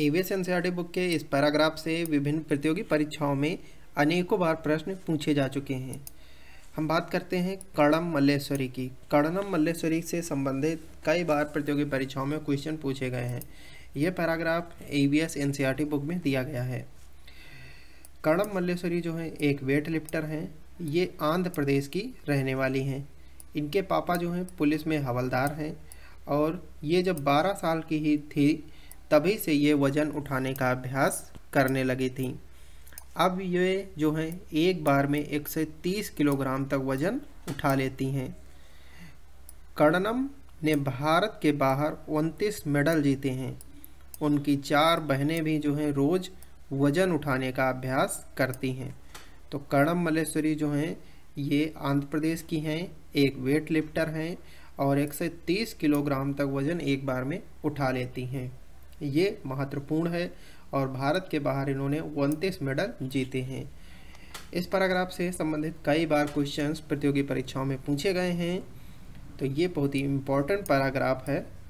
ABS NCERT book के इस paragraph से विभिन्न प्रतियोगी परीक्षाओं में अनेकों बार प्रश्न पूछे जा चुके हैं हम बात करते हैं कड़म मल्लेश्वरी की कड़नम मल्लेश्वरी से संबंधित कई बार प्रतियोगी परीक्षाओं में क्वेश्चन पूछे गए हैं यह paragraph A V S book में दिया गया है कड़म मल्लेश्वरी जो है एक वेट लिफ्टर हैं ये आंध्र प्रदेश की रहने वाली हैं इनके पापा जो हैं पुलिस में हवलदार हैं और ये जब 12 साल की ही थी तभी से ये वज़न उठाने का अभ्यास करने लगी थी अब ये जो हैं एक बार में 130 किलोग्राम तक वज़न उठा लेती हैं कड़नम ने भारत के बाहर उनतीस मेडल जीते हैं उनकी चार बहनें भी जो हैं रोज़ वज़न उठाने का अभ्यास करती हैं तो कर्णम मलेश्वरी जो हैं ये आंध्र प्रदेश की हैं एक वेट लिफ्टर हैं और 130 किलोग्राम तक वज़न एक बार में उठा लेती हैं ये महत्वपूर्ण है और भारत के बाहर इन्होंने उनतीस मेडल जीते हैं इस पैराग्राफ से संबंधित कई बार क्वेश्चंस प्रतियोगी परीक्षाओं में पूछे गए हैं तो ये बहुत ही इम्पोर्टेंट पैराग्राफ है